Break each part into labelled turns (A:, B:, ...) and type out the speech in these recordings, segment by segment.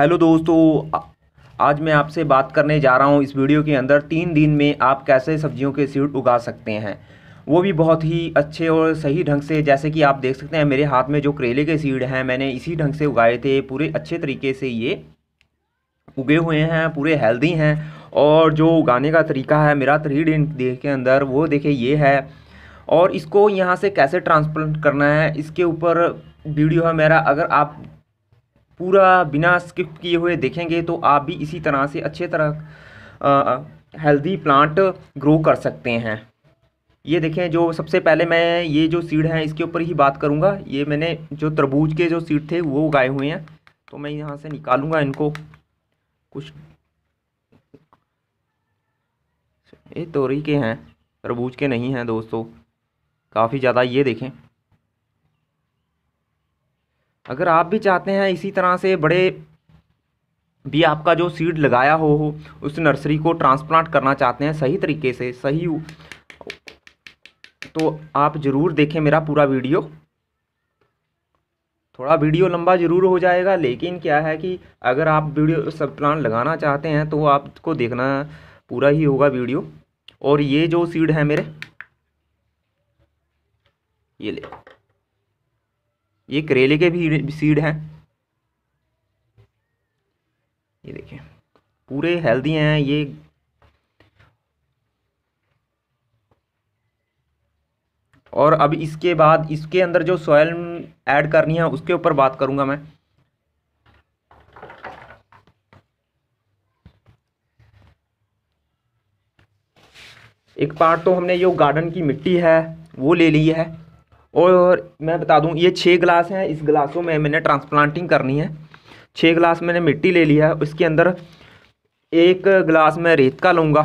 A: hello दोस्तों आज मैं आपसे बात करने जा रहा हूँ इस वीडियो के अंदर तीन दिन में आप कैसे सब्जियों के सीड उगा सकते हैं वो भी बहुत ही अच्छे और सही ढंग से जैसे कि आप देख सकते हैं मेरे हाथ में जो करेले के सीड हैं मैंने इसी ढंग से उगाए थे पूरे अच्छे तरीके से ये उगे हुए हैं पूरे हेल्दी हैं और जो उगाने का तरीका है मेरा थ्री डे के अंदर वो देखे ये है और इसको यहाँ से कैसे ट्रांसप्लांट करना है इसके ऊपर वीडियो है मेरा अगर आप पूरा बिना स्किप किए हुए देखेंगे तो आप भी इसी तरह से अच्छे तरह हेल्दी प्लांट ग्रो कर सकते हैं ये देखें जो सबसे पहले मैं ये जो सीड हैं इसके ऊपर ही बात करूँगा ये मैंने जो तरबूज के जो सीड थे वो उगाए हुए हैं तो मैं यहाँ से निकालूँगा इनको कुछ ये तोरी के हैं तरबूज के नहीं हैं दोस्तों काफ़ी ज़्यादा ये देखें अगर आप भी चाहते हैं इसी तरह से बड़े भी आपका जो सीड लगाया हो, हो उस नर्सरी को ट्रांसप्लांट करना चाहते हैं सही तरीके से सही तो आप ज़रूर देखें मेरा पूरा वीडियो थोड़ा वीडियो लंबा ज़रूर हो जाएगा लेकिन क्या है कि अगर आप वीडियो सब प्लांट लगाना चाहते हैं तो आपको देखना पूरा ही होगा वीडियो और ये जो सीड है मेरे ये ले ये करेले के भी सीड हैं ये देखिए पूरे हेल्दी हैं ये और अब इसके बाद इसके अंदर जो सॉयल ऐड करनी है उसके ऊपर बात करूंगा मैं एक पार्ट तो हमने जो गार्डन की मिट्टी है वो ले ली है और मैं बता दूं ये छः गिलास हैं इस गिलासों में मैंने ट्रांसप्लांटिंग करनी है छः गिलास मैंने मिट्टी ले लिया है उसके अंदर एक गिलास मैं रेत का लूँगा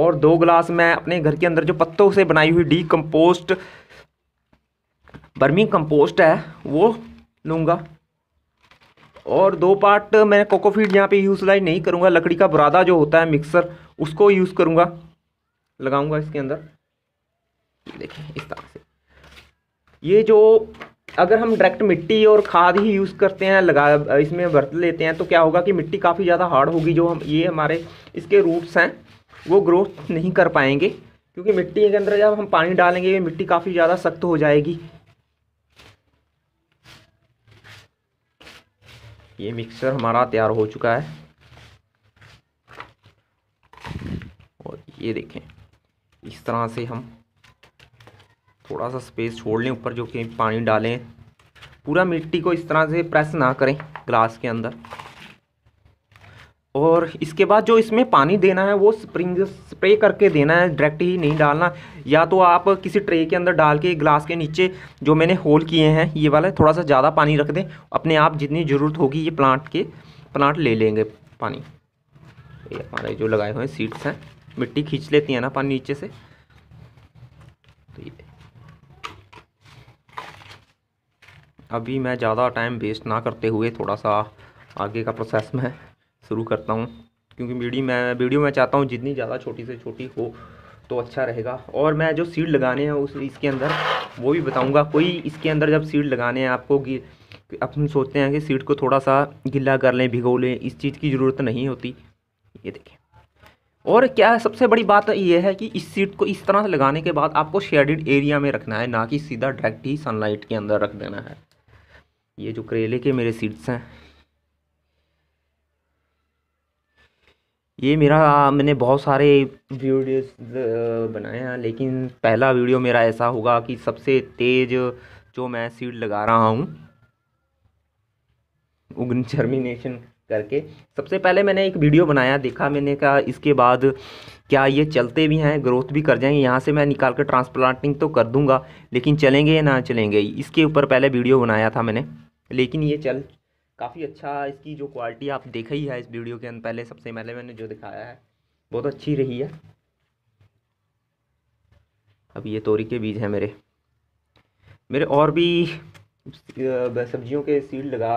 A: और दो गिलास मैं अपने घर के अंदर जो पत्तों से बनाई हुई डी कम्पोस्ट बर्मी कम्पोस्ट है वो लूँगा और दो पार्ट मैं कोकोफीड यहाँ पे यूज़लाइज नहीं करूँगा लकड़ी का बुरादा जो होता है मिक्सर उसको यूज़ करूँगा लगाऊँगा इसके अंदर देखिए देखें इस तरह से ये जो अगर हम डायरेक्ट मिट्टी और खाद ही यूज़ करते हैं लगा इसमें बरत लेते हैं तो क्या होगा कि मिट्टी काफ़ी ज़्यादा हार्ड होगी जो हम ये हमारे इसके रूट्स हैं वो ग्रोथ नहीं कर पाएंगे क्योंकि मिट्टी के अंदर जब हम पानी डालेंगे ये मिट्टी काफ़ी ज़्यादा सख्त हो जाएगी ये मिक्सर हमारा तैयार हो चुका है और ये देखें इस तरह से हम थोड़ा सा स्पेस छोड़ लें ऊपर जो कि पानी डालें पूरा मिट्टी को इस तरह से प्रेस ना करें ग्लास के अंदर और इसके बाद जो इसमें पानी देना है वो स्प्रिंग स्प्रे करके देना है डायरेक्ट ही नहीं डालना या तो आप किसी ट्रे के अंदर डाल के ग्लास के नीचे जो मैंने होल किए हैं ये वाला है थोड़ा सा ज़्यादा पानी रख दें अपने आप जितनी ज़रूरत होगी ये प्लांट के प्लांट ले लेंगे पानी ये हमारे जो लगाए हुए सीड्स हैं मिट्टी खींच लेती है ना पानी नीचे से तो ये अभी मैं ज़्यादा टाइम वेस्ट ना करते हुए थोड़ा सा आगे का प्रोसेस मैं शुरू करता हूँ क्योंकि वीडियो मैं वीडियो मैं चाहता हूँ जितनी ज़्यादा छोटी से छोटी हो तो अच्छा रहेगा और मैं जो सीड लगाने हैं उस इसके अंदर वो भी बताऊँगा कोई इसके अंदर जब सीड लगाने हैं आपको अपने सोचते हैं कि सीड को थोड़ा सा गिला कर लें भिगो लें इस चीज़ की ज़रूरत नहीं होती ये देखें और क्या सबसे बड़ी बात यह है कि इस सीट को इस तरह से लगाने के बाद आपको शेडिड एरिया में रखना है ना कि सीधा डायरेक्ट ही सनलाइट के अंदर रख देना है ये जो करेले के मेरे सीड्स हैं ये मेरा मैंने बहुत सारे वीडियोस बनाए हैं लेकिन पहला वीडियो मेरा ऐसा होगा कि सबसे तेज़ जो मैं सीड लगा रहा हूँ उग्न जर्मिनेशन करके सबसे पहले मैंने एक वीडियो बनाया देखा मैंने कहा इसके बाद क्या ये चलते भी हैं ग्रोथ भी कर जाएंगे यहाँ से मैं निकाल कर ट्रांसप्लांटिंग तो कर दूंगा लेकिन चलेंगे या ना चलेंगे इसके ऊपर पहले वीडियो बनाया था मैंने लेकिन ये चल काफ़ी अच्छा इसकी जो क्वालिटी आप देखा ही है इस वीडियो के अंदर पहले सबसे पहले मैंने जो दिखाया है बहुत अच्छी रही है अब ये तोरी के बीज हैं मेरे मेरे और भी सब्जियों के सीड लगा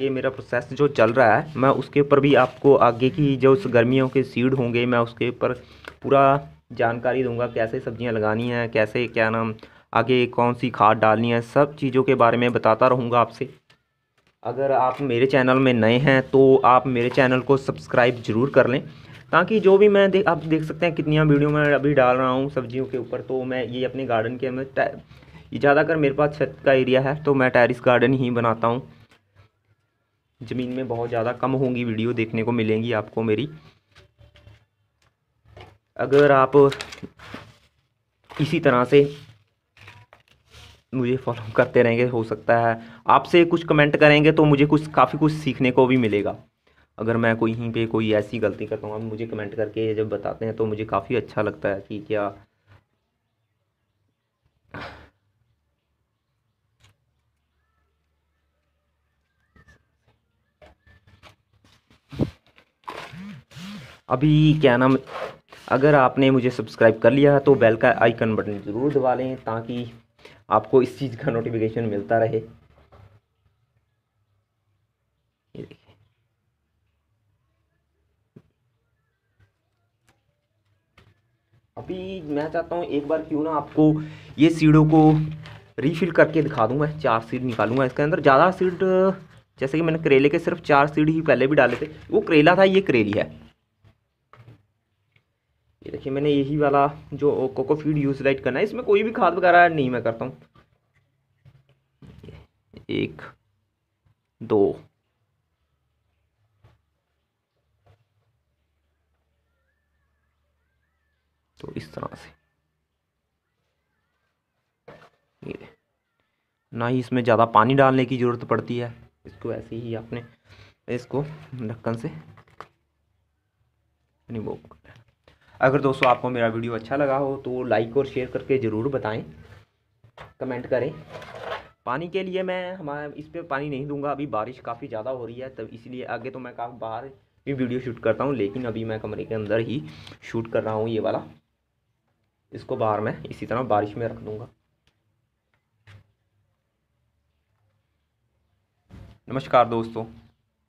A: ये मेरा प्रोसेस जो चल रहा है मैं उसके ऊपर भी आपको आगे की जो गर्मियों के सीड होंगे मैं उसके ऊपर पूरा जानकारी दूंगा कैसे सब्जियां लगानी हैं कैसे क्या नाम आगे कौन सी खाद डालनी है सब चीज़ों के बारे में बताता रहूँगा आपसे अगर आप मेरे चैनल में नए हैं तो आप मेरे चैनल को सब्सक्राइब ज़रूर कर लें ताकि जो भी मैं दे, आप देख सकते हैं कितनी वीडियो मैं अभी डाल रहा हूँ सब्जियों के ऊपर तो मैं ये अपने गार्डन के अंदर ज़्यादातर मेरे पास छत का एरिया है तो मैं टेरिस गार्डन ही बनाता हूँ ज़मीन में बहुत ज़्यादा कम होंगी वीडियो देखने को मिलेंगी आपको मेरी अगर आप इसी तरह से मुझे फॉलो करते रहेंगे हो सकता है आपसे कुछ कमेंट करेंगे तो मुझे कुछ काफ़ी कुछ सीखने को भी मिलेगा अगर मैं कोई पे कोई ऐसी गलती करता हूँ आप मुझे कमेंट करके जब बताते हैं तो मुझे काफ़ी अच्छा लगता है कि क्या अभी क्या नाम अगर आपने मुझे सब्सक्राइब कर लिया तो बेल का आइकन बटन ज़रूर दबा लें ताकि आपको इस चीज़ का नोटिफिकेशन मिलता रहे अभी मैं चाहता हूँ एक बार क्यों ना आपको ये सीडों को रीफिल करके दिखा दूंगा चार सीड निकालूंगा इसके अंदर ज़्यादा सीड जैसे कि मैंने करेले के सिर्फ चार सीड ही पहले भी डाले थे वो करेला था ये करेली है ये देखिए मैंने यही वाला जो कोको फीड यूटिलाइट करना है इसमें कोई भी खाद वगैरह ऐड नहीं मैं करता हूँ एक दो तो इस तरह से ये ना ही इसमें ज़्यादा पानी डालने की ज़रूरत पड़ती है इसको ऐसे ही आपने इसको ढक्कन से नहीं वो अगर दोस्तों आपको मेरा वीडियो अच्छा लगा हो तो लाइक और शेयर करके ज़रूर बताएं कमेंट करें पानी के लिए मैं हमारे इस पर पानी नहीं दूंगा अभी बारिश काफ़ी ज़्यादा हो रही है तब इसलिए आगे तो मैं काफ़ी बाहर भी वीडियो शूट करता हूँ लेकिन अभी मैं कमरे के अंदर ही शूट कर रहा हूँ ये वाला इसको बाहर मैं इसी तरह बारिश में रख दूँगा नमस्कार दोस्तों